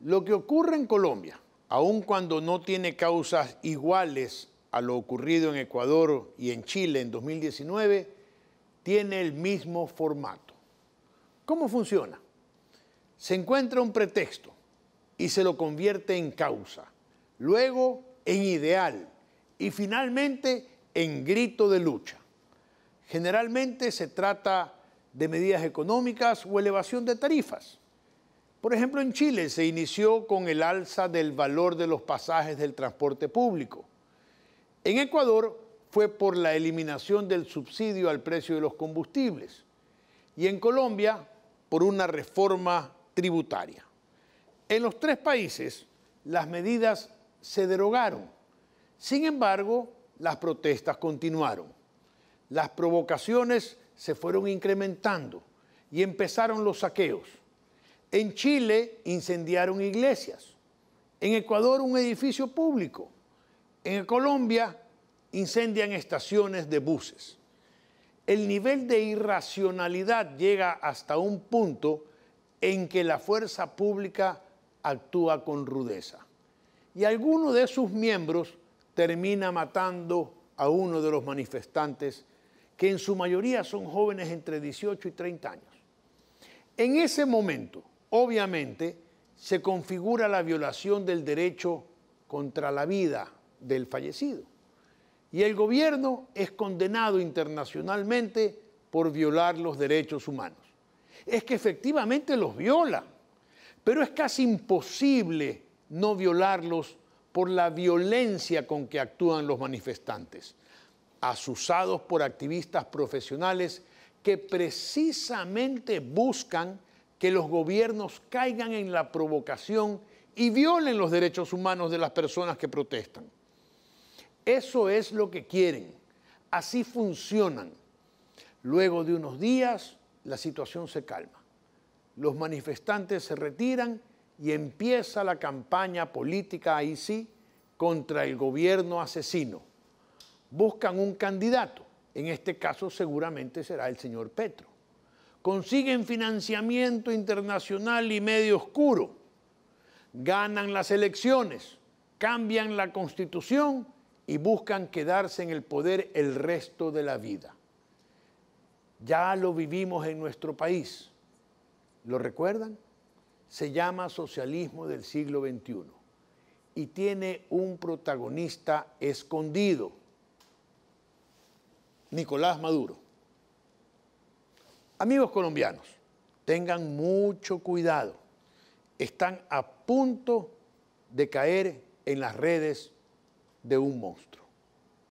Lo que ocurre en Colombia, aun cuando no tiene causas iguales a lo ocurrido en Ecuador y en Chile en 2019, tiene el mismo formato. ¿Cómo funciona? Se encuentra un pretexto y se lo convierte en causa, luego en ideal y finalmente en grito de lucha. Generalmente se trata de medidas económicas o elevación de tarifas. Por ejemplo, en Chile se inició con el alza del valor de los pasajes del transporte público. En Ecuador fue por la eliminación del subsidio al precio de los combustibles. Y en Colombia por una reforma tributaria. En los tres países las medidas se derogaron. Sin embargo, las protestas continuaron. Las provocaciones se fueron incrementando y empezaron los saqueos. En Chile incendiaron iglesias. En Ecuador un edificio público. En Colombia incendian estaciones de buses. El nivel de irracionalidad llega hasta un punto en que la fuerza pública actúa con rudeza. Y alguno de sus miembros termina matando a uno de los manifestantes, que en su mayoría son jóvenes entre 18 y 30 años. En ese momento, obviamente se configura la violación del derecho contra la vida del fallecido. Y el gobierno es condenado internacionalmente por violar los derechos humanos. Es que efectivamente los viola, pero es casi imposible no violarlos por la violencia con que actúan los manifestantes, asusados por activistas profesionales que precisamente buscan que los gobiernos caigan en la provocación y violen los derechos humanos de las personas que protestan. Eso es lo que quieren. Así funcionan. Luego de unos días, la situación se calma. Los manifestantes se retiran y empieza la campaña política, ahí sí, contra el gobierno asesino. Buscan un candidato. En este caso seguramente será el señor Petro consiguen financiamiento internacional y medio oscuro, ganan las elecciones, cambian la constitución y buscan quedarse en el poder el resto de la vida. Ya lo vivimos en nuestro país. ¿Lo recuerdan? Se llama socialismo del siglo XXI y tiene un protagonista escondido, Nicolás Maduro. Amigos colombianos, tengan mucho cuidado. Están a punto de caer en las redes de un monstruo.